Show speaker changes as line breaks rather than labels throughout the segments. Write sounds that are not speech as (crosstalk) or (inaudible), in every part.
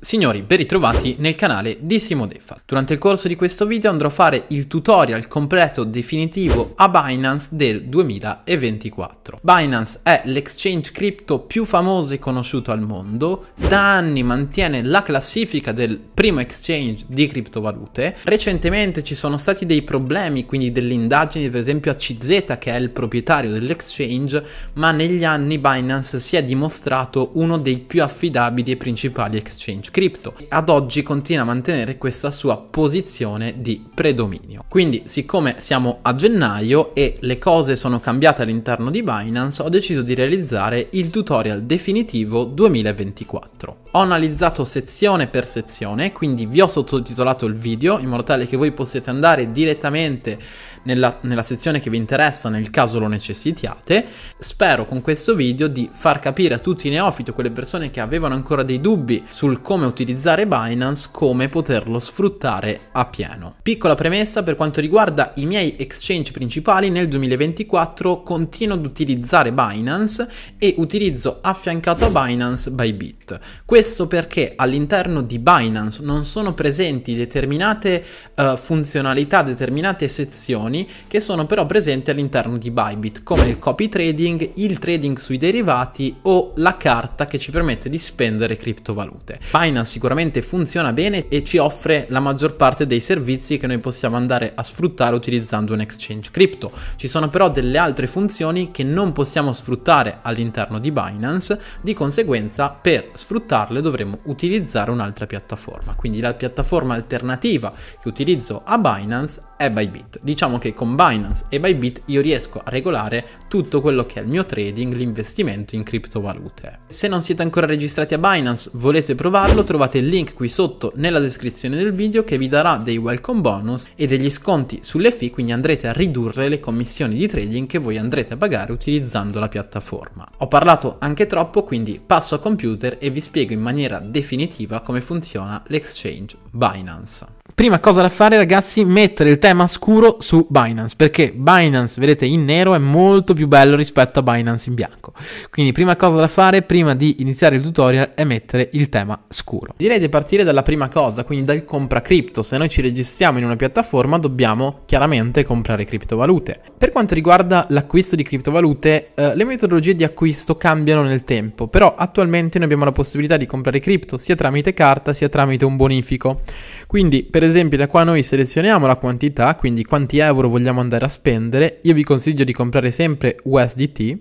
Signori, ben ritrovati nel canale di Simodefa. Durante il corso di questo video andrò a fare il tutorial completo definitivo a Binance del 2024. Binance è l'exchange cripto più famoso e conosciuto al mondo, da anni mantiene la classifica del primo exchange di criptovalute. Recentemente ci sono stati dei problemi, quindi delle indagini per esempio a CZ che è il proprietario dell'exchange, ma negli anni Binance si è dimostrato uno dei più affidabili e principali exchange exchange crypto. Ad oggi continua a mantenere questa sua posizione di predominio. Quindi, siccome siamo a gennaio e le cose sono cambiate all'interno di Binance, ho deciso di realizzare il tutorial definitivo 2024. Ho analizzato sezione per sezione, quindi vi ho sottotitolato il video in modo tale che voi possiate andare direttamente nella, nella sezione che vi interessa nel caso lo necessitiate. Spero con questo video di far capire a tutti i neofiti, o quelle persone che avevano ancora dei dubbi sul come utilizzare Binance, come poterlo sfruttare a pieno. Piccola premessa per quanto riguarda i miei exchange principali, nel 2024 continuo ad utilizzare Binance e utilizzo affiancato a Binance Bybit. Questo perché all'interno di Binance non sono presenti determinate uh, funzionalità, determinate sezioni opzioni che sono però presenti all'interno di Bybit, come il copy trading, il trading sui derivati o la carta che ci permette di spendere criptovalute. Binance sicuramente funziona bene e ci offre la maggior parte dei servizi che noi possiamo andare a sfruttare utilizzando un exchange crypto. Ci sono però delle altre funzioni che non possiamo sfruttare all'interno di Binance, di conseguenza per sfruttarle dovremo utilizzare un'altra piattaforma. Quindi la piattaforma alternativa che utilizzo a Binance è Bybit. Diciamo Diciamo che con Binance e Bybit io riesco a regolare tutto quello che è il mio trading, l'investimento in criptovalute. Se non siete ancora registrati a Binance, volete provarlo, trovate il link qui sotto nella descrizione del video che vi darà dei welcome bonus e degli sconti sulle fee, quindi andrete a ridurre le commissioni di trading che voi andrete a pagare utilizzando la piattaforma. Ho parlato anche troppo, quindi passo a computer e vi spiego in maniera definitiva come funziona l'exchange Binance. Prima cosa da fare ragazzi, mettere il tema scuro su Binance, perché Binance, vedete, in nero è molto più bello rispetto a Binance in bianco. Quindi prima cosa da fare, prima di iniziare il tutorial, è mettere il tema scuro. Direi di partire dalla prima cosa, quindi dal compra cripto. Se noi ci registriamo in una piattaforma, dobbiamo chiaramente comprare criptovalute. Per quanto riguarda l'acquisto di criptovalute, eh, le metodologie di acquisto cambiano nel tempo, però attualmente noi abbiamo la possibilità di comprare cripto sia tramite carta sia tramite un bonifico. Quindi, per esempio, da qua noi selezioniamo la quantità, quindi quanti euro vogliamo andare a spendere. Io vi consiglio di comprare sempre USDT, e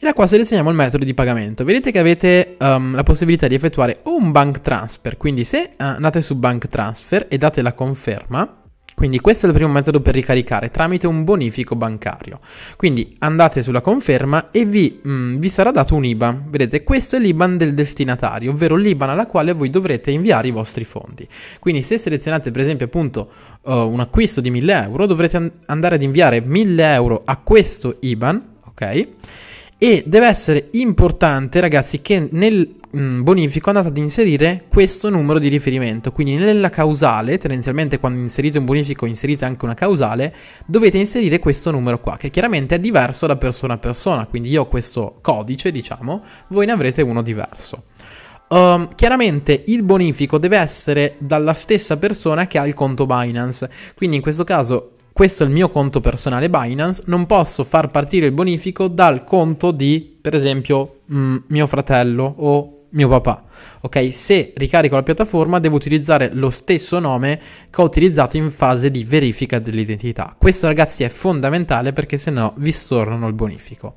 da qua selezioniamo il metodo di pagamento. Vedete che avete um, la possibilità di effettuare o un bank transfer, quindi se eh, andate su bank transfer e date la conferma, quindi questo è il primo metodo per ricaricare tramite un bonifico bancario. Quindi andate sulla conferma e vi, mh, mm, vi sarà dato un IBAN. Vedete, questo è l'IBAN del destinatario, ovvero l'IBAN alla quale voi dovrete inviare i vostri fondi. Quindi se selezionate per esempio appunto uh, un acquisto di 1000 euro, dovrete an andare ad inviare 1000 euro a questo IBAN, ok? E deve essere importante, ragazzi, che nel mm, bonifico andate ad inserire questo numero di riferimento. Quindi nella causale, tendenzialmente quando inserite un bonifico inserite anche una causale, dovete inserire questo numero qua, che chiaramente è diverso da persona a persona. Quindi io ho questo codice, diciamo, voi ne avrete uno diverso. Um, chiaramente il bonifico deve essere dalla stessa persona che ha il conto Binance. Quindi in questo caso questo è il mio conto personale Binance, non posso far partire il bonifico dal conto di, per esempio, mh, mm, mio fratello o mio papà. Ok, se ricarico la piattaforma devo utilizzare lo stesso nome che ho utilizzato in fase di verifica dell'identità. Questo ragazzi è fondamentale perché se no vi stornano il bonifico.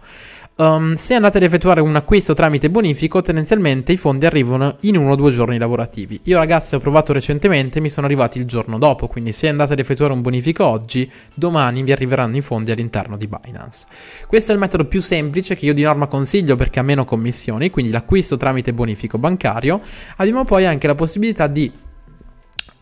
Um, se andate ad effettuare un acquisto tramite bonifico, tendenzialmente i fondi arrivano in uno o due giorni lavorativi. Io ragazzi ho provato recentemente, e mi sono arrivati il giorno dopo, quindi se andate ad effettuare un bonifico oggi, domani vi arriveranno i fondi all'interno di Binance. Questo è il metodo più semplice che io di norma consiglio perché ha meno commissioni, quindi l'acquisto tramite bonifico bancario. Abbiamo poi anche la possibilità di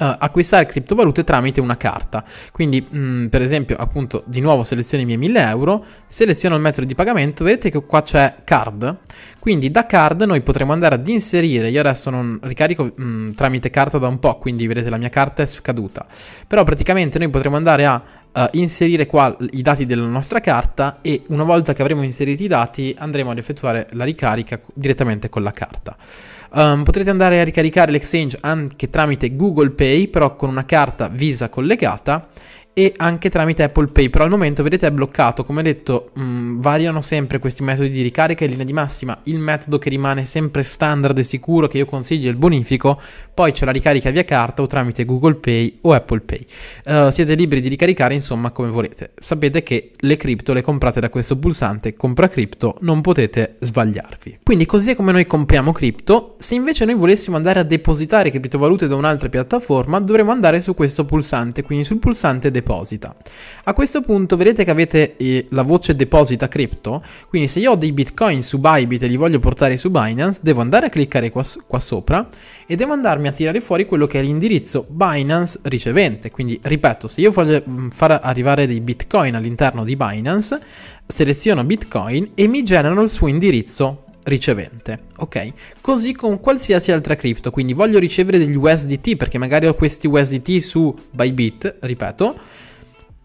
Uh, acquistare criptovalute tramite una carta. Quindi, mh, mm, per esempio, appunto, di nuovo seleziono i miei 1000 euro, seleziono il metodo di pagamento, vedete che qua c'è card. Quindi da card noi potremo andare ad inserire, io adesso non ricarico mh, mm, tramite carta da un po', quindi vedete la mia carta è scaduta, però praticamente noi potremo andare a uh, inserire qua i dati della nostra carta e una volta che avremo inserito i dati andremo ad effettuare la ricarica direttamente con la carta. Um, potrete andare a ricaricare l'exchange anche tramite Google Pay, però con una carta Visa collegata e anche tramite Apple Pay, però al momento vedete è bloccato, come detto mh, mm, variano sempre questi metodi di ricarica in linea di massima, il metodo che rimane sempre standard e sicuro che io consiglio è il bonifico, poi c'è la ricarica via carta o tramite Google Pay o Apple Pay, uh, siete liberi di ricaricare insomma come volete, sapete che le cripto le comprate da questo pulsante compra cripto, non potete sbagliarvi. Quindi così è come noi compriamo cripto, se invece noi volessimo andare a depositare criptovalute da un'altra piattaforma dovremmo andare su questo pulsante, quindi sul pulsante depositare deposita. A questo punto vedete che avete eh, la voce deposita crypto, quindi se io ho dei bitcoin su Bybit e li voglio portare su Binance, devo andare a cliccare qua, qua sopra e devo andarmi a tirare fuori quello che è l'indirizzo Binance ricevente. Quindi ripeto, se io voglio mm, far arrivare dei bitcoin all'interno di Binance, seleziono bitcoin e mi generano il suo indirizzo ricevente, ok? Così con qualsiasi altra cripto, quindi voglio ricevere degli USDT perché magari ho questi USDT su Bybit, ripeto,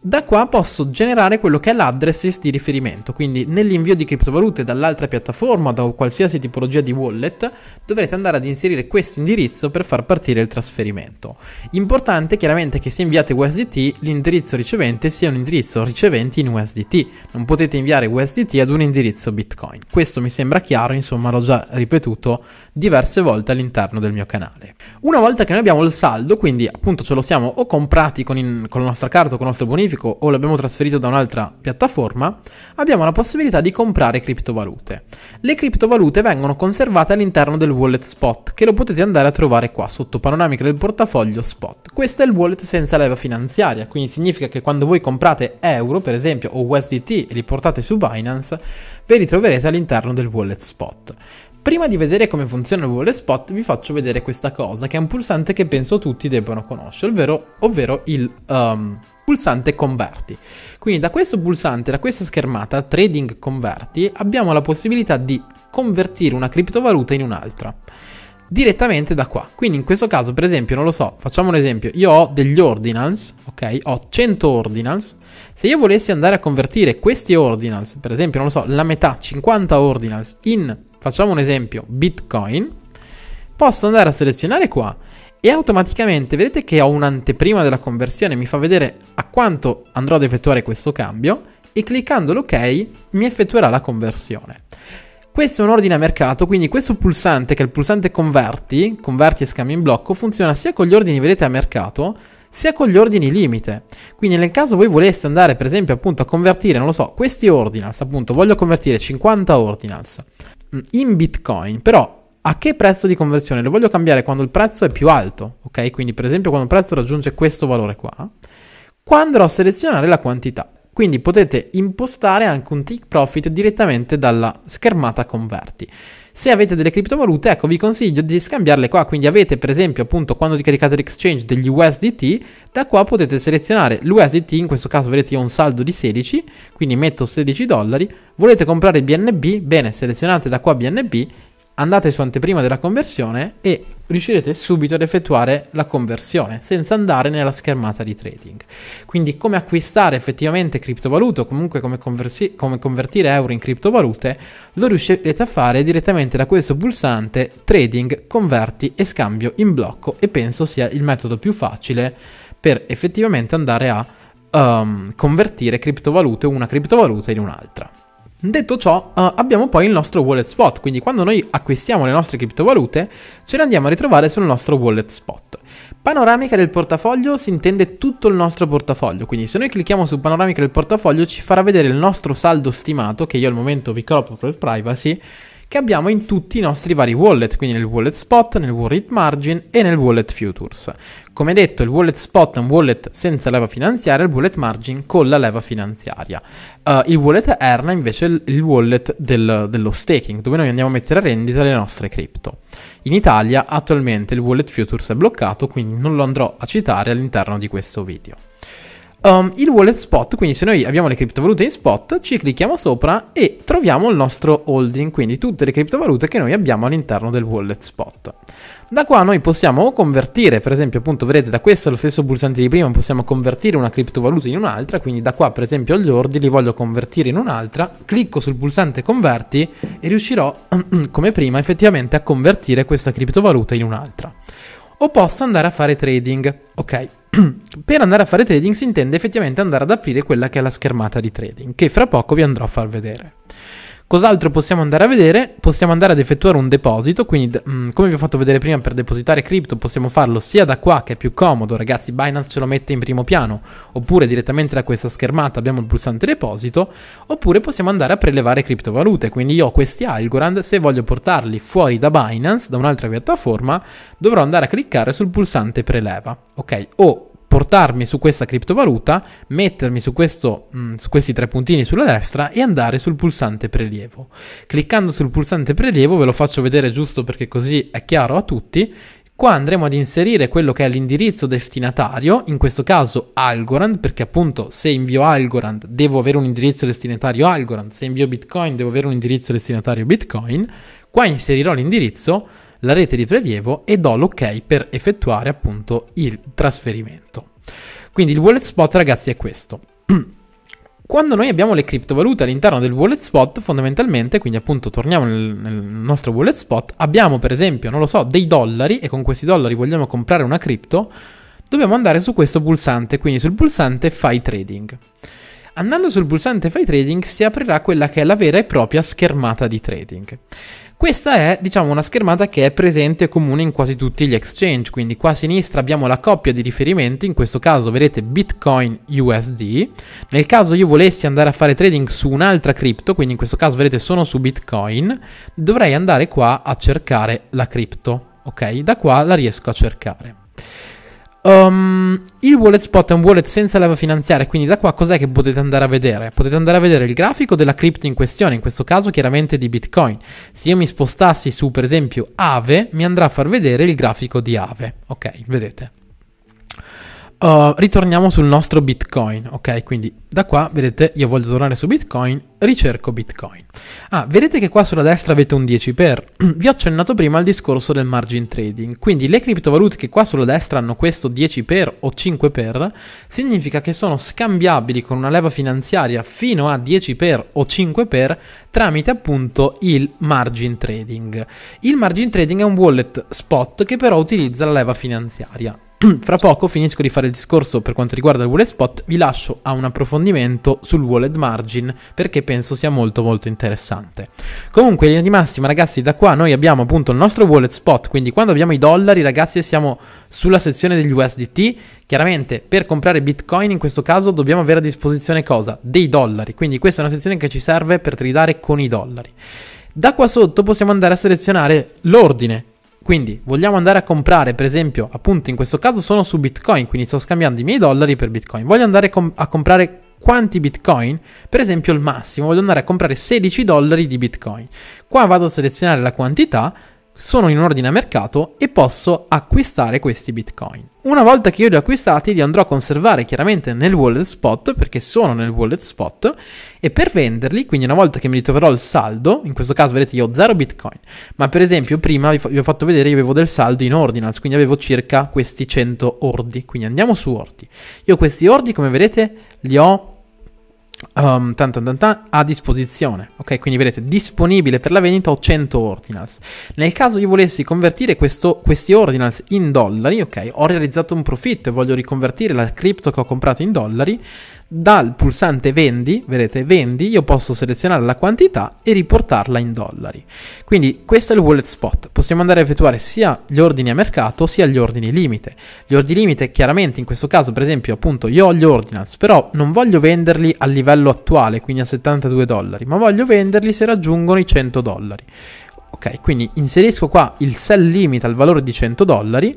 da qua posso generare quello che è l'address di riferimento, quindi nell'invio di criptovalute dall'altra piattaforma o da qualsiasi tipologia di wallet dovrete andare ad inserire questo indirizzo per far partire il trasferimento. Importante chiaramente che se inviate USDT l'indirizzo ricevente sia un indirizzo ricevente in USDT, non potete inviare USDT ad un indirizzo Bitcoin. Questo mi sembra chiaro, insomma l'ho già ripetuto diverse volte all'interno del mio canale. Una volta che noi abbiamo il saldo, quindi appunto ce lo siamo o comprati con, in, con la nostra carta o con il nostro bonifico o l'abbiamo trasferito da un'altra piattaforma, abbiamo la possibilità di comprare criptovalute. Le criptovalute vengono conservate all'interno del wallet spot che lo potete andare a trovare qua sotto panoramica del portafoglio spot. Questo è il wallet senza leva finanziaria, quindi significa che quando voi comprate euro per esempio o USDT e li portate su Binance, ve li troverete all'interno del wallet spot. Prima di vedere come funziona il Wallet Spot vi faccio vedere questa cosa, che è un pulsante che penso tutti debbano conoscere, ovvero, ovvero il um, pulsante converti. Quindi da questo pulsante, da questa schermata trading converti, abbiamo la possibilità di convertire una criptovaluta in un'altra direttamente da qua. Quindi in questo caso, per esempio, non lo so, facciamo un esempio, io ho degli ordinals, ok? Ho 100 ordinals. Se io volessi andare a convertire questi ordinals, per esempio, non lo so, la metà, 50 ordinals in, facciamo un esempio, Bitcoin, posso andare a selezionare qua e automaticamente vedete che ho un'anteprima della conversione, mi fa vedere a quanto andrò ad effettuare questo cambio e cliccando l'ok mi effettuerà la conversione. Questo è un ordine a mercato, quindi questo pulsante, che è il pulsante converti, converti e scambi in blocco, funziona sia con gli ordini, vedete, a mercato, sia con gli ordini limite. Quindi nel caso voi voleste andare, per esempio, appunto a convertire, non lo so, questi ordinals, appunto, voglio convertire 50 ordinals mm, in Bitcoin, però a che prezzo di conversione? Lo voglio cambiare quando il prezzo è più alto, ok? Quindi per esempio quando il prezzo raggiunge questo valore qua, quando andrò a selezionare la quantità. Quindi potete impostare anche un take profit direttamente dalla schermata converti. Se avete delle criptovalute, ecco, vi consiglio di scambiarle qua. Quindi avete, per esempio, appunto, quando caricate l'exchange degli USDT, da qua potete selezionare l'USDT, in questo caso vedete io ho un saldo di 16, quindi metto 16 dollari. Volete comprare BNB? Bene, selezionate da qua BNB andate su anteprima della conversione e riuscirete subito ad effettuare la conversione senza andare nella schermata di trading. Quindi come acquistare effettivamente criptovalute o comunque come, conversi- come convertire euro in criptovalute lo riuscirete a fare direttamente da questo pulsante trading, converti e scambio in blocco e penso sia il metodo più facile per effettivamente andare a um, convertire criptovalute una criptovaluta in un'altra. Detto ciò, uh, abbiamo poi il nostro wallet spot, quindi quando noi acquistiamo le nostre criptovalute ce le andiamo a ritrovare sul nostro wallet spot. Panoramica del portafoglio si intende tutto il nostro portafoglio, quindi se noi clicchiamo su panoramica del portafoglio ci farà vedere il nostro saldo stimato, che io al momento vi copro per privacy, che abbiamo in tutti i nostri vari wallet, quindi nel wallet spot, nel wallet margin e nel wallet futures. Come detto, il wallet spot è un wallet senza leva finanziaria, il wallet margin con la leva finanziaria. Uh, il wallet Erna invece è il wallet del, dello staking, dove noi andiamo a mettere a rendita le nostre cripto. In Italia attualmente il wallet futures è bloccato, quindi non lo andrò a citare all'interno di questo video um, il wallet spot, quindi se noi abbiamo le criptovalute in spot, ci clicchiamo sopra e troviamo il nostro holding, quindi tutte le criptovalute che noi abbiamo all'interno del wallet spot. Da qua noi possiamo convertire, per esempio, appunto, vedete da questo lo stesso pulsante di prima, possiamo convertire una criptovaluta in un'altra, quindi da qua, per esempio, gli ordini li voglio convertire in un'altra, clicco sul pulsante converti e riuscirò, (clears throat) come prima, effettivamente a convertire questa criptovaluta in un'altra o posso andare a fare trading. Ok, (clears throat) per andare a fare trading si intende effettivamente andare ad aprire quella che è la schermata di trading, che fra poco vi andrò a far vedere. Cos'altro possiamo andare a vedere? Possiamo andare ad effettuare un deposito, quindi mm, come vi ho fatto vedere prima per depositare cripto possiamo farlo sia da qua che è più comodo, ragazzi Binance ce lo mette in primo piano, oppure direttamente da questa schermata abbiamo il pulsante deposito, oppure possiamo andare a prelevare criptovalute, quindi io ho questi Algorand, se voglio portarli fuori da Binance, da un'altra piattaforma, dovrò andare a cliccare sul pulsante preleva, ok? O portarmi su questa criptovaluta, mettermi su, questo, mm, su questi tre puntini sulla destra e andare sul pulsante prelievo. Cliccando sul pulsante prelievo, ve lo faccio vedere giusto perché così è chiaro a tutti, Qua andremo ad inserire quello che è l'indirizzo destinatario, in questo caso Algorand, perché appunto se invio Algorand devo avere un indirizzo destinatario Algorand, se invio Bitcoin devo avere un indirizzo destinatario Bitcoin. Qua inserirò l'indirizzo la rete di prelievo e do l'ok per effettuare appunto il trasferimento. Quindi il wallet spot ragazzi è questo. (clears throat) Quando noi abbiamo le criptovalute all'interno del wallet spot, fondamentalmente, quindi appunto torniamo nel, nel, nostro wallet spot, abbiamo per esempio, non lo so, dei dollari e con questi dollari vogliamo comprare una cripto, dobbiamo andare su questo pulsante, quindi sul pulsante fai trading. Andando sul pulsante fai trading si aprirà quella che è la vera e propria schermata di trading. Questa è, diciamo, una schermata che è presente e comune in quasi tutti gli exchange, quindi qua a sinistra abbiamo la coppia di riferimento, in questo caso vedete Bitcoin USD. Nel caso io volessi andare a fare trading su un'altra cripto, quindi in questo caso vedete sono su Bitcoin, dovrei andare qua a cercare la cripto, ok? Da qua la riesco a cercare. Um, il wallet spot è un wallet senza leva finanziaria, quindi da qua cos'è che potete andare a vedere? Potete andare a vedere il grafico della cripto in questione, in questo caso chiaramente di Bitcoin. Se io mi spostassi su per esempio Ave, mi andrà a far vedere il grafico di Ave. Ok, vedete. Uh, ritorniamo sul nostro Bitcoin, ok? Quindi da qua vedete io voglio tornare su Bitcoin, ricerco Bitcoin. Ah, vedete che qua sulla destra avete un 10 per. (clears throat) Vi ho accennato prima al discorso del margin trading, quindi le criptovalute che qua sulla destra hanno questo 10 per o 5 per significa che sono scambiabili con una leva finanziaria fino a 10 per o 5 per tramite appunto il margin trading. Il margin trading è un wallet spot che però utilizza la leva finanziaria (clears throat) fra poco finisco di fare il discorso per quanto riguarda il wallet spot, vi lascio a un approfondimento sul wallet margin perché penso sia molto molto interessante. Comunque, in linea di massima, ragazzi, da qua noi abbiamo appunto il nostro wallet spot, quindi quando abbiamo i dollari, ragazzi, siamo sulla sezione degli USDT. Chiaramente, per comprare Bitcoin in questo caso dobbiamo avere a disposizione cosa? Dei dollari, quindi questa è una sezione che ci serve per tradare con i dollari. Da qua sotto possiamo andare a selezionare l'ordine quindi vogliamo andare a comprare, per esempio, appunto in questo caso sono su Bitcoin, quindi sto scambiando i miei dollari per Bitcoin. Voglio andare com- a comprare quanti Bitcoin? Per esempio il massimo, voglio andare a comprare 16 dollari di Bitcoin. Qua vado a selezionare la quantità, sono in ordine a mercato e posso acquistare questi bitcoin. Una volta che io li ho acquistati li andrò a conservare chiaramente nel wallet spot perché sono nel wallet spot e per venderli, quindi una volta che mi ritroverò il saldo, in questo caso vedete io ho 0 bitcoin, ma per esempio prima vi, ho fatto vedere io avevo del saldo in ordinance, quindi avevo circa questi 100 ordi, quindi andiamo su ordi. Io questi ordi come vedete li ho Um, tan tan tan a disposizione. Ok, quindi vedete, disponibile per la vendita ho 100 ordinals. Nel caso io volessi convertire questo, questi ordinals in dollari, ok, ho realizzato un profitto e voglio riconvertire la cripto che ho comprato in dollari. Dal pulsante vendi, vedete vendi, io posso selezionare la quantità e riportarla in dollari. Quindi questo è il wallet spot. Possiamo andare a effettuare sia gli ordini a mercato sia gli ordini limite. Gli ordini limite chiaramente in questo caso per esempio appunto io ho gli ordinals, però non voglio venderli a livello attuale quindi a 72 dollari ma voglio venderli se raggiungono i 100 dollari. Ok, quindi inserisco qua il sell limit al valore di 100 dollari,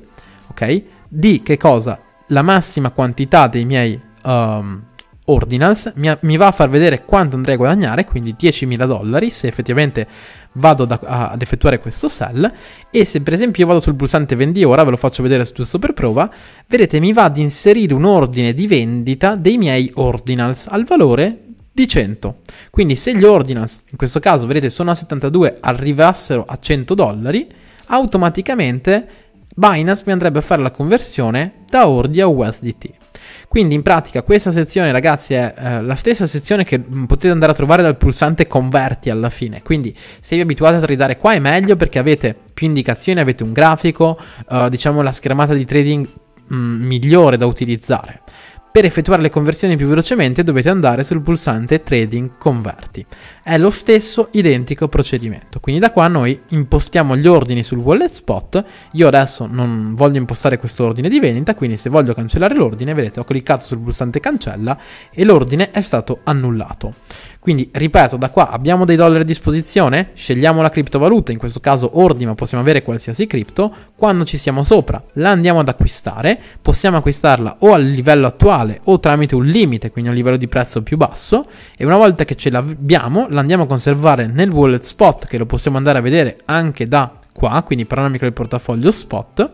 ok? Di che cosa? La massima quantità dei miei um, Ordinals mi, mi, va a far vedere quanto andrei a guadagnare, quindi 10.000 dollari se effettivamente vado da, a, ad effettuare questo sell e se per esempio io vado sul pulsante vendi ora, ve lo faccio vedere giusto per prova, vedete mi va ad inserire un ordine di vendita dei miei Ordinals al valore di 100. Quindi se gli Ordinals, in questo caso vedete sono a 72, arrivassero a 100 dollari, automaticamente Binance mi andrebbe a fare la conversione da Ordi a USDT. Quindi in pratica questa sezione ragazzi è eh, la stessa sezione che mm, potete andare a trovare dal pulsante converti alla fine. Quindi se vi abituate a tradare qua è meglio perché avete più indicazioni, avete un grafico, eh, diciamo la schermata di trading mh, mm, migliore da utilizzare. Per effettuare le conversioni più velocemente dovete andare sul pulsante Trading Converti. È lo stesso identico procedimento. Quindi da qua noi impostiamo gli ordini sul wallet spot. Io adesso non voglio impostare questo ordine di vendita, quindi se voglio cancellare l'ordine, vedete, ho cliccato sul pulsante cancella e l'ordine è stato annullato. Quindi ripeto, da qua abbiamo dei dollari a disposizione, scegliamo la criptovaluta, in questo caso ordini, ma possiamo avere qualsiasi cripto. Quando ci siamo sopra, la andiamo ad acquistare, possiamo acquistarla o al livello attuale uguale o tramite un limite, quindi un livello di prezzo più basso, e una volta che ce l'abbiamo l'andiamo a conservare nel wallet spot che lo possiamo andare a vedere anche da qua, quindi paranamico del portafoglio spot,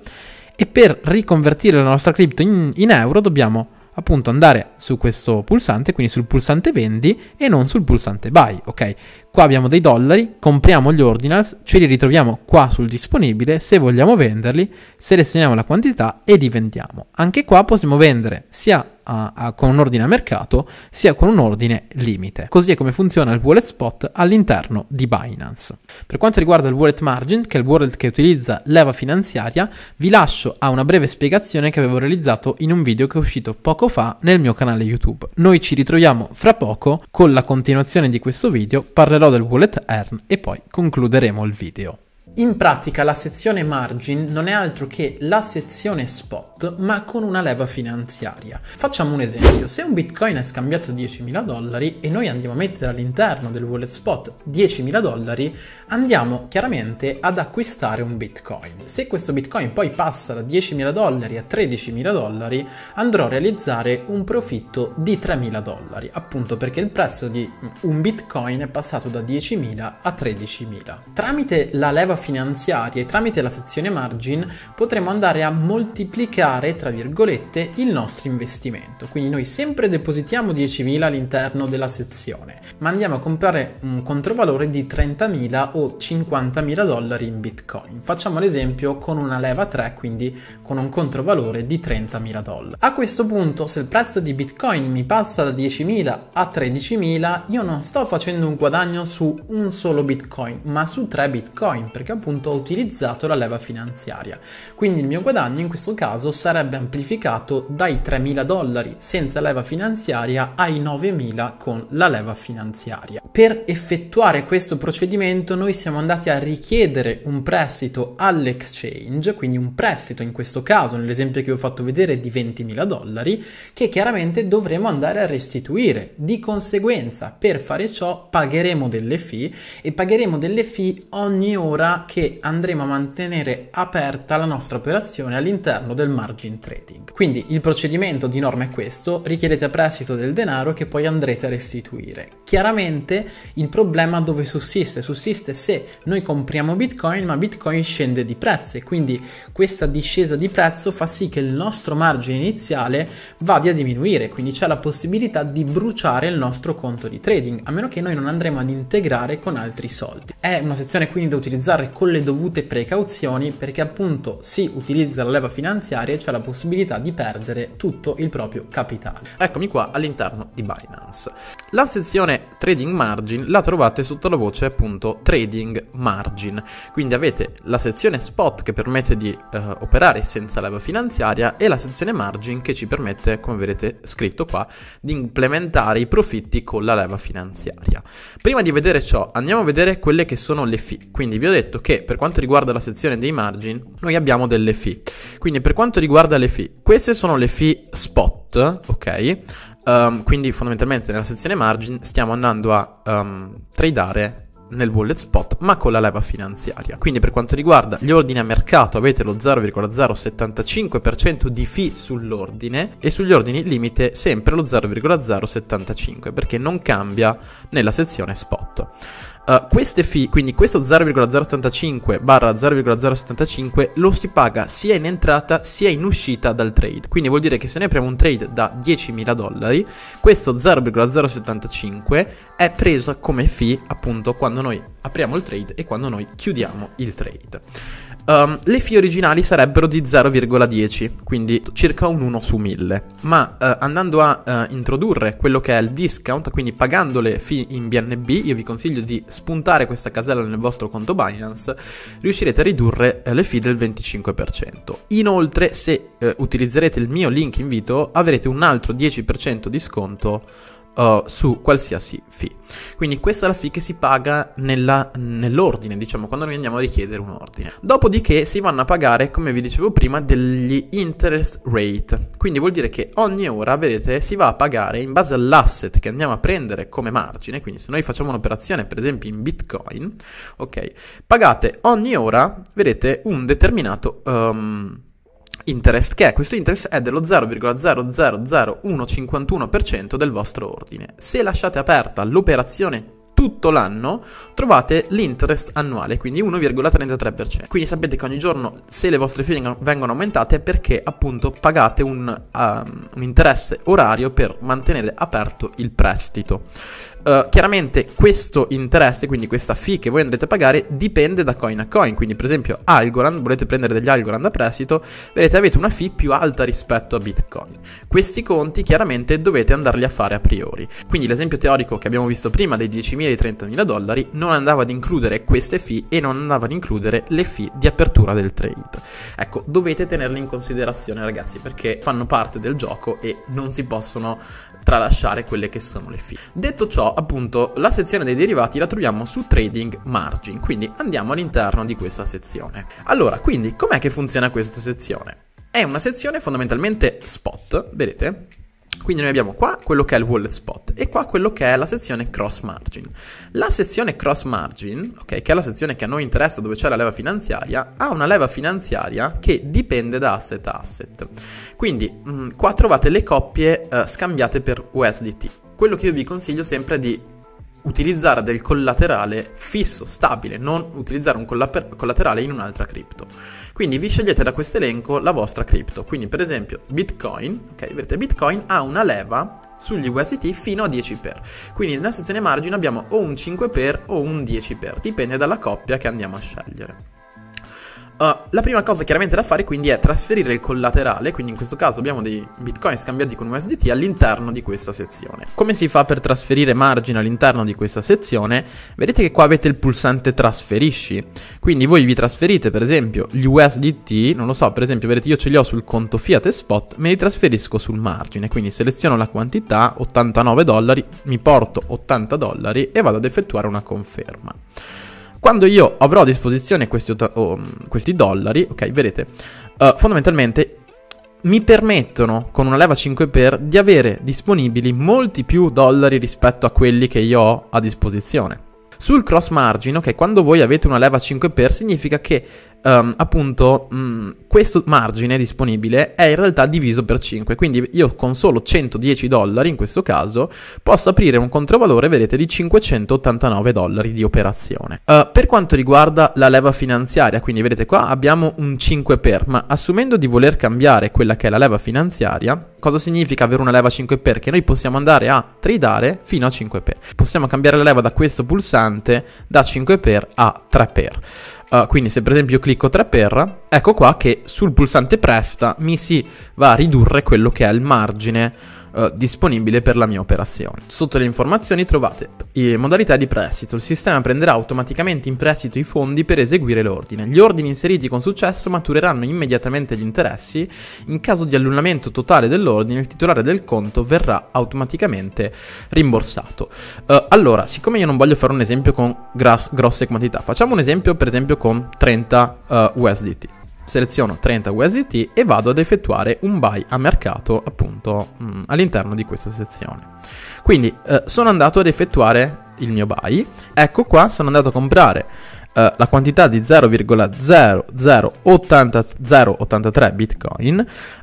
e per riconvertire la nostra cripto in, in euro dobbiamo appunto andare su questo pulsante, quindi sul pulsante vendi e non sul pulsante buy, ok? Qua abbiamo dei dollari, compriamo gli ordinals, ce li ritroviamo qua sul disponibile, se vogliamo venderli selezioniamo la quantità e li vendiamo. Anche qua possiamo vendere sia a, a, con un ordine a mercato sia con un ordine limite. Così è come funziona il wallet spot all'interno di Binance. Per quanto riguarda il wallet margin, che è il wallet che utilizza leva finanziaria, vi lascio a una breve spiegazione che avevo realizzato in un video che è uscito poco fa nel mio canale YouTube. Noi ci ritroviamo fra poco con la continuazione di questo video, parlerò del wallet earn e poi concluderemo il video. In pratica la sezione margin non è altro che la sezione spot ma con una leva finanziaria. Facciamo un esempio, se un bitcoin è scambiato 10.000 dollari e noi andiamo a mettere all'interno del wallet spot 10.000 dollari andiamo chiaramente ad acquistare un bitcoin. Se questo bitcoin poi passa da 10.000 dollari a 13.000 dollari andrò a realizzare un profitto di 3.000 dollari appunto perché il prezzo di un bitcoin è passato da 10.000 a 13.000. Tramite la leva finanziaria finanziarie tramite la sezione margin potremo andare a moltiplicare, tra virgolette, il nostro investimento. Quindi noi sempre depositiamo 10.000 all'interno della sezione, ma andiamo a comprare un controvalore di 30.000 o 50.000 dollari in bitcoin. Facciamo l'esempio con una leva 3, quindi con un controvalore di 30.000 dollari. A questo punto, se il prezzo di bitcoin mi passa da 10.000 a 13.000, io non sto facendo un guadagno su un solo bitcoin, ma su tre bitcoin, perché appunto ho utilizzato la leva finanziaria. Quindi il mio guadagno in questo caso sarebbe amplificato dai 3.000 dollari senza leva finanziaria ai 9.000 con la leva finanziaria. Per effettuare questo procedimento noi siamo andati a richiedere un prestito all'exchange, quindi un prestito in questo caso, nell'esempio che vi ho fatto vedere, di 20.000 dollari, che chiaramente dovremo andare a restituire. Di conseguenza, per fare ciò pagheremo delle fee e pagheremo delle fee ogni ora che andremo a mantenere aperta la nostra operazione all'interno del margin trading. Quindi il procedimento di norma è questo, richiedete a prestito del denaro che poi andrete a restituire. Chiaramente il problema dove sussiste? Sussiste se noi compriamo Bitcoin ma Bitcoin scende di prezzo e quindi questa discesa di prezzo fa sì che il nostro margine iniziale vada a diminuire, quindi c'è la possibilità di bruciare il nostro conto di trading, a meno che noi non andremo ad integrare con altri soldi. È una sezione quindi da utilizzare fare con le dovute precauzioni perché appunto si utilizza la leva finanziaria e c'è la possibilità di perdere tutto il proprio capitale. Eccomi qua all'interno di Binance. La sezione trading margin la trovate sotto la voce appunto trading margin, quindi avete la sezione spot che permette di eh, operare senza leva finanziaria e la sezione margin che ci permette, come vedete scritto qua, di implementare i profitti con la leva finanziaria. Prima di vedere ciò andiamo a vedere quelle che sono le fee, quindi vi ho detto detto che per quanto riguarda la sezione dei margin, noi abbiamo delle fee. Quindi per quanto riguarda le fee, queste sono le fee spot, ok? Um, quindi fondamentalmente nella sezione margin stiamo andando a um, tradare nel bullet spot ma con la leva finanziaria quindi per quanto riguarda gli ordini a mercato avete lo 0,075% di fee sull'ordine e sugli ordini limite sempre lo 0,075 perché non cambia nella sezione spot eh, queste fee, quindi questo 0,085 barra 0,075 lo si paga sia in entrata sia in uscita dal trade. Quindi vuol dire che se noi apriamo un trade da 10.000 dollari, questo 0,075 è preso come fee appunto quando noi apriamo il trade e quando noi chiudiamo il trade. Um, le FI originali sarebbero di 0,10, quindi circa un 1 su 1000. Ma uh, andando a uh, introdurre quello che è il discount, quindi pagando le FI in BNB, io vi consiglio di spuntare questa casella nel vostro conto Binance, riuscirete a ridurre uh, le FI del 25%. Inoltre, se utilizzerete il mio link invito, avrete un altro 10% di sconto eh, su qualsiasi fee. Quindi questa è la fee che si paga nella, nell'ordine, diciamo, quando noi andiamo a richiedere un ordine. Dopodiché si vanno a pagare, come vi dicevo prima, degli interest rate. Quindi vuol dire che ogni ora, vedete, si va a pagare in base all'asset che andiamo a prendere come margine. Quindi se noi facciamo un'operazione, per esempio, in Bitcoin, ok, pagate ogni ora, vedete, un determinato... Um, interest che è questo interest è dello 0,000151% del vostro ordine. Se lasciate aperta l'operazione tutto l'anno trovate l'interest annuale, quindi 1,33%. Quindi sapete che ogni giorno se le vostre fee vengono aumentate è perché appunto pagate un, um, un interesse orario per mantenere aperto il prestito. Eh, chiaramente questo interesse, quindi questa fee che voi andrete a pagare, dipende da coin a coin. Quindi, per esempio, Algorand, volete prendere degli Algorand a prestito, vedete avete una fee più alta rispetto a Bitcoin. Questi conti chiaramente dovete andarli a fare a priori. Quindi l'esempio teorico che abbiamo visto prima dei 10.000 e 30.000 dollari non andava ad includere queste fee e non andava ad includere le fee di apertura del trade. Ecco, dovete tenerle in considerazione ragazzi perché fanno parte del gioco e non si possono tralasciare quelle che sono le fee. Detto ciò, appunto la sezione dei derivati la troviamo su Trading Margin, quindi andiamo all'interno di questa sezione. Allora, quindi com'è che funziona questa sezione? È una sezione fondamentalmente spot, vedete? Quindi noi abbiamo qua quello che è il wallet spot e qua quello che è la sezione cross margin. La sezione cross margin, okay, che è la sezione che a noi interessa dove c'è la leva finanziaria, ha una leva finanziaria che dipende da asset a asset. Quindi mh, mm, qua trovate le coppie eh, scambiate per USDT quello che io vi consiglio sempre è di utilizzare del collaterale fisso, stabile, non utilizzare un collaterale in un'altra cripto. Quindi vi scegliete da questo elenco la vostra cripto. Quindi per esempio Bitcoin, ok, vedete Bitcoin ha una leva sugli UST fino a 10 per. Quindi nella sezione margine abbiamo o un 5 per o un 10 per, dipende dalla coppia che andiamo a scegliere. Eh, la prima cosa chiaramente da fare quindi è trasferire il collaterale, quindi in questo caso abbiamo dei bitcoin scambiati con USDT all'interno di questa sezione. Come si fa per trasferire margine all'interno di questa sezione? Vedete che qua avete il pulsante trasferisci, quindi voi vi trasferite per esempio gli USDT, non lo so, per esempio vedete io ce li ho sul conto fiat e spot, me li trasferisco sul margine, quindi seleziono la quantità, 89 dollari, mi porto 80 dollari e vado ad effettuare una conferma. Quando io avrò a disposizione questi, oh, mm, questi dollari, ok, vedete, uh, fondamentalmente mi permettono con una leva 5x di avere disponibili molti più dollari rispetto a quelli che io ho a disposizione. Sul cross margin, ok, quando voi avete una leva 5x significa che um, appunto mh, mm, questo margine disponibile è in realtà diviso per 5, quindi io con solo 110 dollari in questo caso posso aprire un controvalore, vedete, di 589 dollari di operazione. Uh, per quanto riguarda la leva finanziaria, quindi vedete qua abbiamo un 5 per, ma assumendo di voler cambiare quella che è la leva finanziaria, cosa significa avere una leva 5 per? Che noi possiamo andare a tradare fino a 5 per. Possiamo cambiare la leva da questo pulsante da 5 per a 3 per. Uh, quindi se per esempio io clicco 3 per, ecco qua che sul pulsante presta mi si va a ridurre quello che è il margine eh, disponibile per la mia operazione. Sotto le informazioni trovate le modalità di prestito. Il sistema prenderà automaticamente in prestito i fondi per eseguire l'ordine. Gli ordini inseriti con successo matureranno immediatamente gli interessi. In caso di annullamento totale dell'ordine, il titolare del conto verrà automaticamente rimborsato. Eh, allora, siccome io non voglio fare un esempio con gras- grosse quantità, facciamo un esempio per esempio con 30 eh, USDT seleziono 30 USDT e vado ad effettuare un buy a mercato appunto mh, mm, all'interno di questa sezione. Quindi eh, sono andato ad effettuare il mio buy, ecco qua sono andato a comprare eh, la quantità di 0,0083083 bitcoin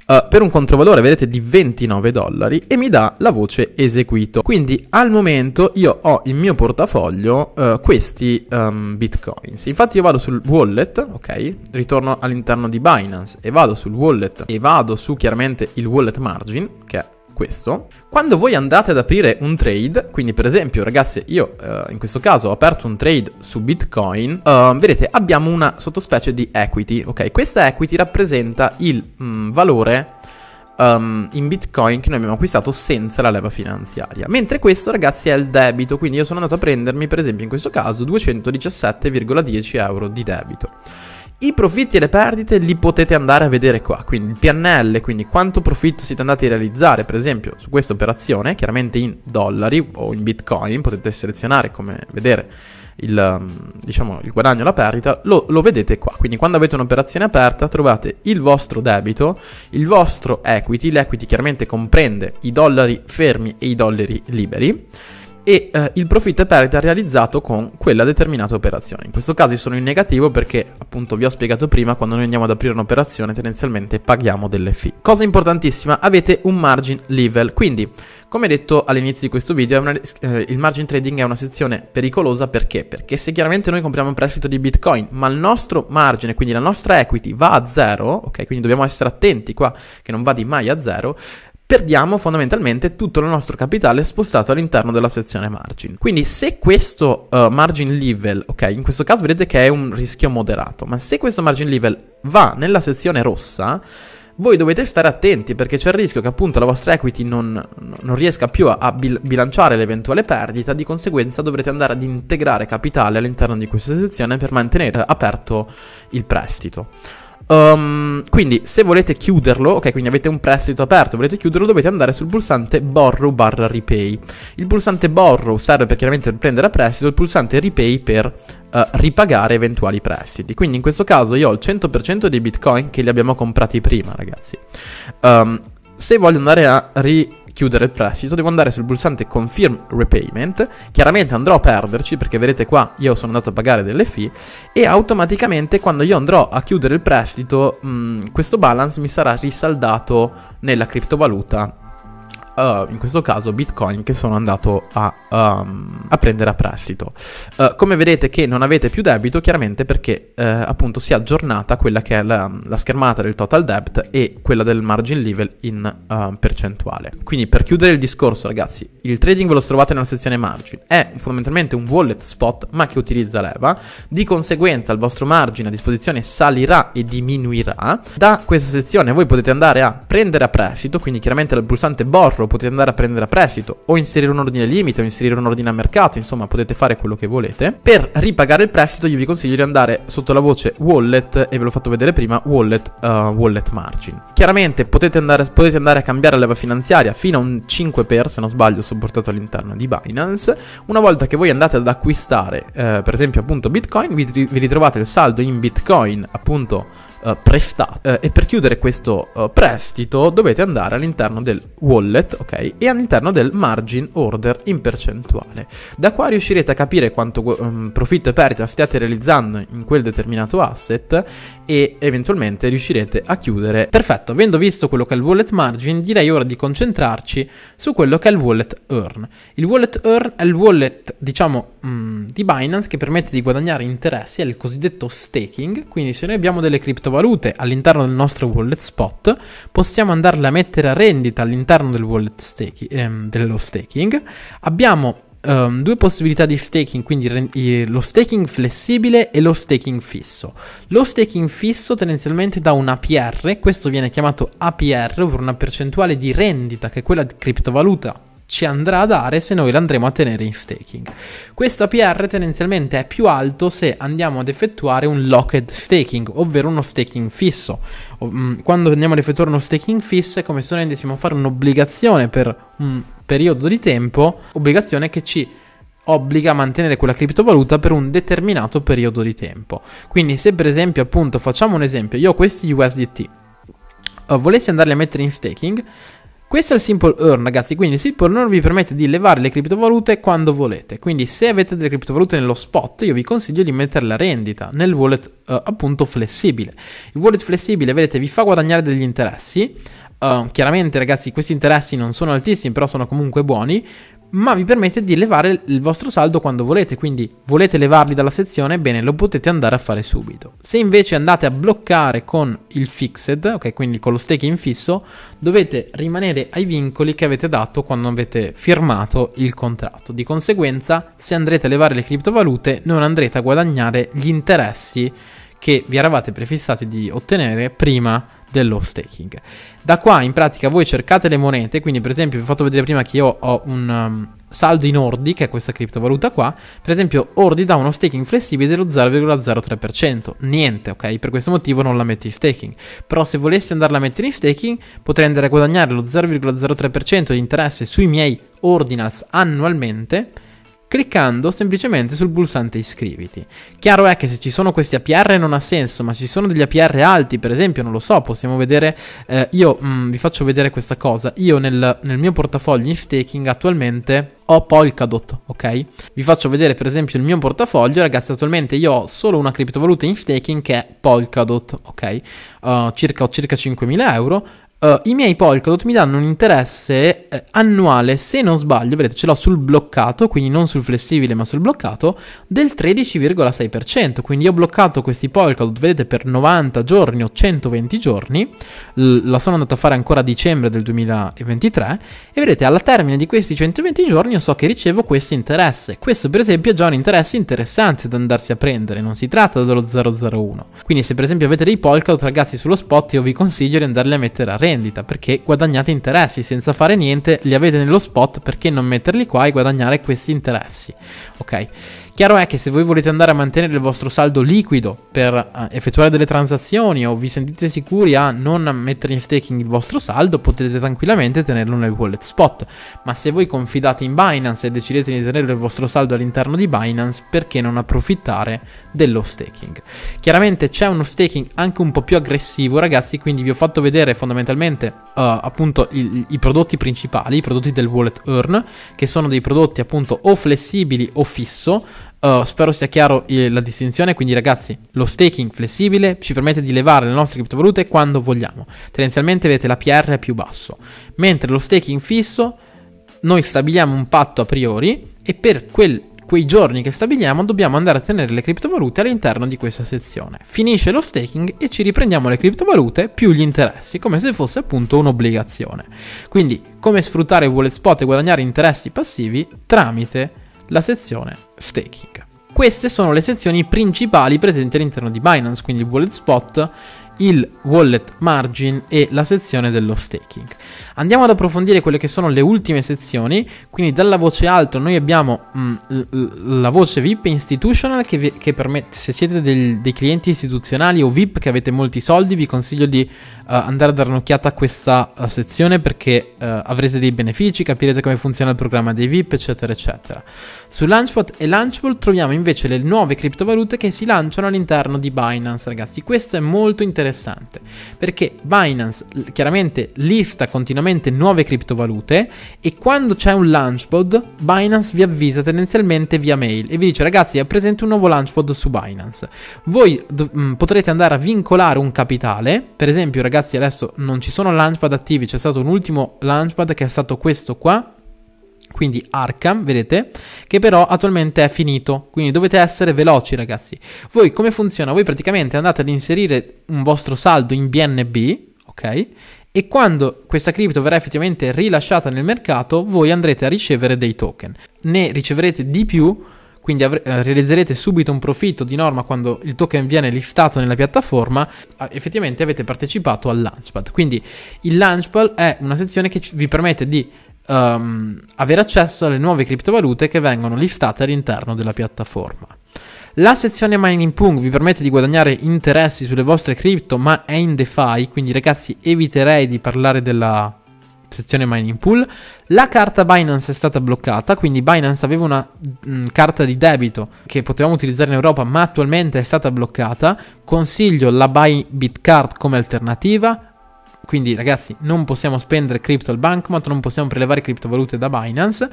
uh, per un controvalore vedete di 29 dollari e mi dà la voce eseguito quindi al momento io ho in mio portafoglio uh, questi um, bitcoins infatti io vado sul wallet ok ritorno all'interno di Binance e vado sul wallet e vado su chiaramente il wallet margin che è questo, quando voi andate ad aprire un trade, quindi per esempio ragazzi io eh, in questo caso ho aperto un trade su Bitcoin, eh, vedete abbiamo una sottospecie di equity, ok? Questa equity rappresenta il mh, mm, valore um, in Bitcoin che noi abbiamo acquistato senza la leva finanziaria, mentre questo ragazzi è il debito, quindi io sono andato a prendermi per esempio in questo caso 217,10 euro di debito. I profitti e le perdite li potete andare a vedere qua, quindi il PNL, quindi quanto profitto siete andati a realizzare per esempio su questa operazione, chiaramente in dollari o in bitcoin, potete selezionare come vedere il, um, diciamo, il guadagno e la perdita, lo, lo, vedete qua. Quindi quando avete un'operazione aperta trovate il vostro debito, il vostro equity, l'equity chiaramente comprende i dollari fermi e i dollari liberi, e eh, il profitto e perdita realizzato con quella determinata operazione. In questo caso io sono in negativo perché appunto vi ho spiegato prima quando noi andiamo ad aprire un'operazione tendenzialmente paghiamo delle fee. Cosa importantissima, avete un margin level, quindi come detto all'inizio di questo video una, eh, il margin trading è una sezione pericolosa perché? Perché se chiaramente noi compriamo un prestito di bitcoin ma il nostro margine, quindi la nostra equity va a zero, ok quindi dobbiamo essere attenti qua che non vada mai a zero, perdiamo fondamentalmente tutto il nostro capitale spostato all'interno della sezione margin. Quindi se questo uh, margin level, ok, in questo caso vedete che è un rischio moderato, ma se questo margin level va nella sezione rossa, voi dovete stare attenti perché c'è il rischio che appunto la vostra equity non, non riesca più a, bil- bilanciare l'eventuale perdita, di conseguenza dovrete andare ad integrare capitale all'interno di questa sezione per mantenere aperto il prestito. Um, quindi se volete chiuderlo, ok, quindi avete un prestito aperto, volete chiuderlo, dovete andare sul pulsante borrow barra repay. Il pulsante borrow serve per chiaramente prendere a prestito, il pulsante repay per uh, ripagare eventuali prestiti. Quindi in questo caso io ho il 100% dei bitcoin che li abbiamo comprati prima, ragazzi. Um, se voglio andare a ri chiudere il prestito, devo andare sul pulsante Confirm Repayment, chiaramente andrò a perderci perché vedete qua io sono andato a pagare delle fee e automaticamente quando io andrò a chiudere il prestito mh, mm, questo balance mi sarà risaldato nella criptovaluta uh, in questo caso bitcoin che sono andato a, um, a prendere a prestito. Uh, come vedete che non avete più debito chiaramente perché uh, appunto si è aggiornata quella che è la, la, schermata del total debt e quella del margin level in ehm, percentuale. Quindi per chiudere il discorso ragazzi, il trading ve lo trovate nella sezione margin, è fondamentalmente un wallet spot ma che utilizza leva, di conseguenza il vostro margine a disposizione salirà e diminuirà. Da questa sezione voi potete andare a prendere a prestito, quindi chiaramente il pulsante borrow lo potete andare a prendere a prestito o inserire un ordine limite o inserire un ordine a mercato, insomma potete fare quello che volete. Per ripagare il prestito io vi consiglio di andare sotto la voce wallet e ve l'ho fatto vedere prima, wallet, uh, wallet margin. Chiaramente potete andare, potete andare a cambiare la leva finanziaria fino a un 5 per, se non sbaglio, sopportato all'interno di Binance. Una volta che voi andate ad acquistare, eh, per esempio appunto Bitcoin, vi, vi ritrovate il saldo in Bitcoin appunto uh, eh, prestato. Uh, eh, e per chiudere questo uh, prestito dovete andare all'interno del wallet, ok? E all'interno del margin order in percentuale. Da qua riuscirete a capire quanto um, profitto e perdita stiate realizzando in quel determinato asset e eventualmente riuscirete a chiudere. Perfetto, avendo visto quello che è il wallet margin, direi ora di concentrarci su quello che è il wallet earn. Il wallet earn è il wallet, diciamo, mh, mm, di Binance che permette di guadagnare interessi è il cosiddetto staking, quindi se noi abbiamo delle criptovalute all'interno del nostro wallet spot, possiamo andarle a mettere a rendita all'interno del wallet staking, ehm, dello staking. Abbiamo Um, due possibilità di staking, quindi re- eh, lo staking flessibile e lo staking fisso. Lo staking fisso tendenzialmente dà un APR, questo viene chiamato APR, ovvero una percentuale di rendita che è quella di criptovaluta ci andrà a dare se noi l'andremo a tenere in staking. Questo APR tendenzialmente è più alto se andiamo ad effettuare un locked staking, ovvero uno staking fisso. Mm, quando andiamo ad effettuare uno staking fisso è come se noi andessimo a fare un'obbligazione per un periodo di tempo, obbligazione che ci obbliga a mantenere quella criptovaluta per un determinato periodo di tempo. Quindi se per esempio appunto facciamo un esempio, io ho questi USDT, eh, volessi andarli a mettere in staking, questo è il simple earn, ragazzi. Quindi il simple earn vi permette di levare le criptovalute quando volete. Quindi, se avete delle criptovalute nello spot, io vi consiglio di metterle a rendita nel wallet eh, appunto flessibile. Il wallet flessibile, vedete, vi fa guadagnare degli interessi. Uh, chiaramente ragazzi questi interessi non sono altissimi però sono comunque buoni ma vi permette di levare il vostro saldo quando volete, quindi volete levarli dalla sezione, bene, lo potete andare a fare subito. Se invece andate a bloccare con il fixed, ok, quindi con lo staking fisso, dovete rimanere ai vincoli che avete dato quando avete firmato il contratto. Di conseguenza, se andrete a levare le criptovalute, non andrete a guadagnare gli interessi che vi eravate prefissati di ottenere prima dello staking. Da qua in pratica voi cercate le monete, quindi per esempio vi ho fatto vedere prima che io ho un um, saldo in Ordi, che è questa criptovaluta qua, per esempio Ordi da uno staking flessibile dello 0,03%, niente, ok? Per questo motivo non la metto in staking, però se volessi andarla a mettere in staking potrei andare a guadagnare lo 0,03% di interesse sui miei ordinals annualmente, cliccando semplicemente sul pulsante iscriviti. Chiaro è che se ci sono questi APR non ha senso, ma ci sono degli APR alti, per esempio, non lo so, possiamo vedere, eh, io mh, mm, vi faccio vedere questa cosa, io nel, nel mio portafoglio in staking attualmente ho Polkadot, ok? Vi faccio vedere per esempio il mio portafoglio, ragazzi, attualmente io ho solo una criptovaluta in staking che è Polkadot, ok? Uh, circa, ho circa 5.000 euro, Uh, I miei Polkadot mi danno un interesse eh, annuale, se non sbaglio, vedete ce l'ho sul bloccato, quindi non sul flessibile ma sul bloccato, del 13,6%. Quindi ho bloccato questi Polkadot, vedete, per 90 giorni o 120 giorni, L- la sono andata a fare ancora a dicembre del 2023 e vedete alla termine di questi 120 giorni io so che ricevo questo interesse. Questo per esempio è già un interesse interessante da andarsi a prendere, non si tratta dello 001. Quindi se per esempio avete dei Polkadot ragazzi sullo spot io vi consiglio di andarli a mettere a rendere vendita perché guadagnate interessi senza fare niente, li avete nello spot perché non metterli qua e guadagnare questi interessi. Ok? Chiaro è che se voi volete andare a mantenere il vostro saldo liquido per eh, effettuare delle transazioni o vi sentite sicuri a non mettere in staking il vostro saldo, potete tranquillamente tenerlo nel wallet spot. Ma se voi confidate in Binance e decidete di tenere il vostro saldo all'interno di Binance, perché non approfittare dello staking? Chiaramente c'è uno staking anche un po' più aggressivo, ragazzi, quindi vi ho fatto vedere fondamentalmente uh, appunto il, i prodotti principali, i prodotti del wallet earn, che sono dei prodotti appunto o flessibili o fisso Uh, spero sia chiaro eh, la distinzione, quindi ragazzi lo staking flessibile ci permette di levare le nostre criptovalute quando vogliamo, tendenzialmente vedete l'APR più basso, mentre lo staking fisso noi stabiliamo un patto a priori e per quel, quei giorni che stabiliamo dobbiamo andare a tenere le criptovalute all'interno di questa sezione. Finisce lo staking e ci riprendiamo le criptovalute più gli interessi, come se fosse appunto un'obbligazione. Quindi come sfruttare wallet spot e guadagnare interessi passivi tramite la sezione staking. Queste sono le sezioni principali presenti all'interno di Binance, quindi il wallet spot, il wallet margin e la sezione dello staking. Andiamo ad approfondire quelle che sono le ultime sezioni, quindi dalla voce alto noi abbiamo mm, la voce VIP institutional che, che permette, se siete del, dei clienti istituzionali o VIP che avete molti soldi vi consiglio di eh, andare a dare un'occhiata a questa eh, sezione perché eh, avrete dei benefici, capirete come funziona il programma dei VIP, eccetera, eccetera. Su Launchpad e Launchable troviamo invece le nuove criptovalute che si lanciano all'interno di Binance, ragazzi. Questo è molto interessante perché Binance chiaramente lista continuamente nuove criptovalute e quando c'è un Launchpad, Binance vi avvisa tendenzialmente via mail e vi dice ragazzi è presente un nuovo Launchpad su Binance. Voi do- mm, potrete andare a vincolare un capitale, per esempio ragazzi ragazzi adesso non ci sono launchpad attivi, c'è stato un ultimo launchpad che è stato questo qua, quindi Arkham, vedete, che però attualmente è finito, quindi dovete essere veloci ragazzi. Voi come funziona? Voi praticamente andate ad inserire un vostro saldo in BNB, ok? E quando questa cripto verrà effettivamente rilasciata nel mercato, voi andrete a ricevere dei token. Ne riceverete di più quindi avre- eh, realizzerete subito un profitto di norma quando il token viene liftato nella piattaforma, effettivamente avete partecipato al Launchpad. Quindi il Launchpad è una sezione che vi permette di um, avere accesso alle nuove criptovalute che vengono liftate all'interno della piattaforma. La sezione Mining Pung vi permette di guadagnare interessi sulle vostre cripto, ma è in DeFi, quindi ragazzi eviterei di parlare della sezione mining pool. La carta Binance è stata bloccata, quindi Binance aveva una mh, mm, carta di debito che potevamo utilizzare in Europa, ma attualmente è stata bloccata. Consiglio la Bybit Card come alternativa. Quindi ragazzi, non possiamo spendere crypto al bankmat, non possiamo prelevare criptovalute da Binance.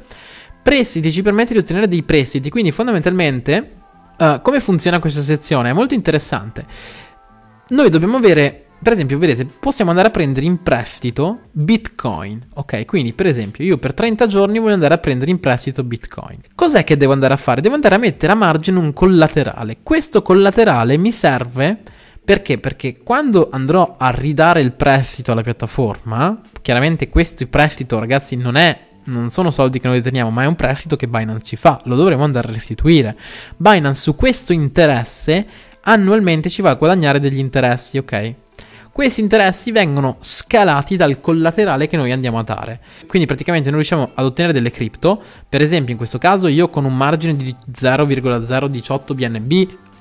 Prestiti ci permette di ottenere dei prestiti, quindi fondamentalmente uh, come funziona questa sezione? È molto interessante. Noi dobbiamo avere per esempio, vedete, possiamo andare a prendere in prestito Bitcoin, ok? Quindi, per esempio, io per 30 giorni voglio andare a prendere in prestito Bitcoin. Cos'è che devo andare a fare? Devo andare a mettere a margine un collaterale. Questo collaterale mi serve perché? Perché quando andrò a ridare il prestito alla piattaforma, chiaramente questo prestito, ragazzi, non è non sono soldi che noi deteniamo, ma è un prestito che Binance ci fa, lo dovremo andare a restituire. Binance su questo interesse annualmente ci va a guadagnare degli interessi, ok? Questi interessi vengono scalati dal collaterale che noi andiamo a dare. Quindi praticamente noi riusciamo ad ottenere delle cripto, per esempio in questo caso io con un margine di 0,018 BNB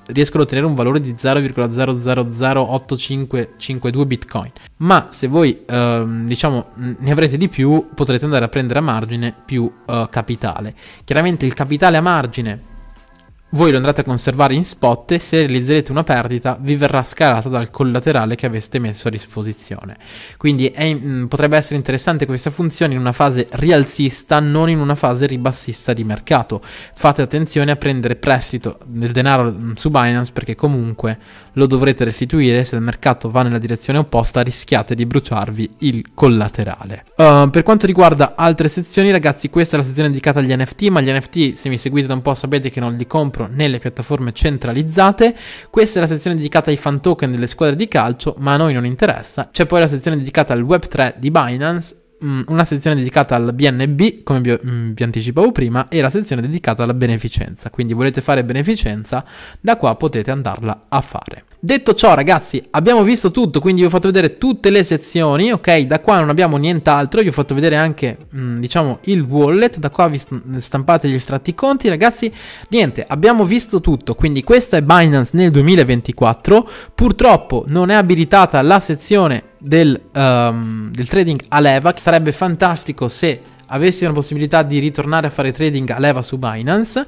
riesco ad ottenere un valore di 0,0008552 bitcoin ma se voi ehm, diciamo ne avrete di più potrete andare a prendere a margine più eh, capitale chiaramente il capitale a margine voi lo andrete a conservare in spot e se realizzerete una perdita vi verrà scalata dal collaterale che aveste messo a disposizione. Quindi è, mm, potrebbe essere interessante questa funzione in una fase rialzista, non in una fase ribassista di mercato. Fate attenzione a prendere prestito del denaro mm, su Binance perché comunque lo dovrete restituire se il mercato va nella direzione opposta rischiate di bruciarvi il collaterale. Uh, per quanto riguarda altre sezioni ragazzi questa è la sezione dedicata agli NFT ma gli NFT se mi seguite da un po' sapete che non li compro compro nelle piattaforme centralizzate. Questa è la sezione dedicata ai fan token delle squadre di calcio, ma a noi non interessa. C'è poi la sezione dedicata al Web3 di Binance mm, una sezione dedicata al BNB, come mm, vi, anticipavo prima, e la sezione dedicata alla beneficenza. Quindi volete fare beneficenza, da qua potete andarla a fare. Detto ciò ragazzi abbiamo visto tutto quindi vi ho fatto vedere tutte le sezioni ok da qua non abbiamo nient'altro vi ho fatto vedere anche mh, mm, diciamo il wallet da qua vi stampate gli estratti conti ragazzi niente abbiamo visto tutto quindi questo è Binance nel 2024 purtroppo non è abilitata la sezione del, um, del trading a leva che sarebbe fantastico se avessi la possibilità di ritornare a fare trading a leva su Binance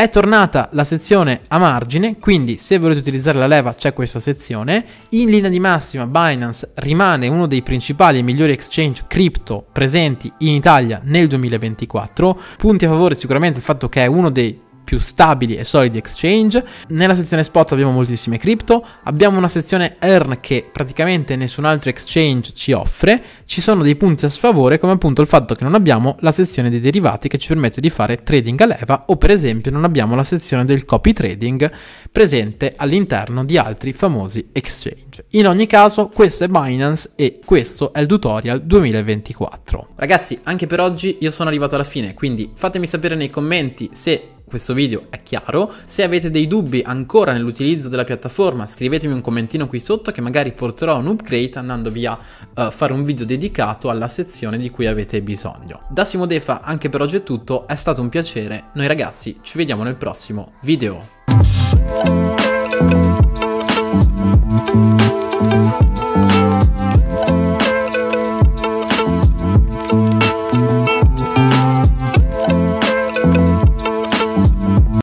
è tornata la sezione a margine, quindi se volete utilizzare la leva c'è questa sezione. In linea di massima Binance rimane uno dei principali e migliori exchange crypto presenti in Italia nel 2024. Punti a favore sicuramente il fatto che è uno dei più stabili e solidi exchange. Nella sezione spot abbiamo moltissime cripto, abbiamo una sezione earn che praticamente nessun altro exchange ci offre, ci sono dei punti a sfavore come appunto il fatto che non abbiamo la sezione dei derivati che ci permette di fare trading a leva o per esempio non abbiamo la sezione del copy trading presente all'interno di altri famosi exchange. In ogni caso questo è Binance e questo è il tutorial 2024. Ragazzi anche per oggi io sono arrivato alla fine quindi fatemi sapere nei commenti se questo video è chiaro. Se avete dei dubbi ancora nell'utilizzo della piattaforma, scrivetemi un commentino qui sotto che magari porterò un upgrade andandovi a uh, eh, fare un video dedicato alla sezione di cui avete bisogno. Da Defa anche per oggi è tutto, è stato un piacere. Noi ragazzi ci vediamo nel prossimo video.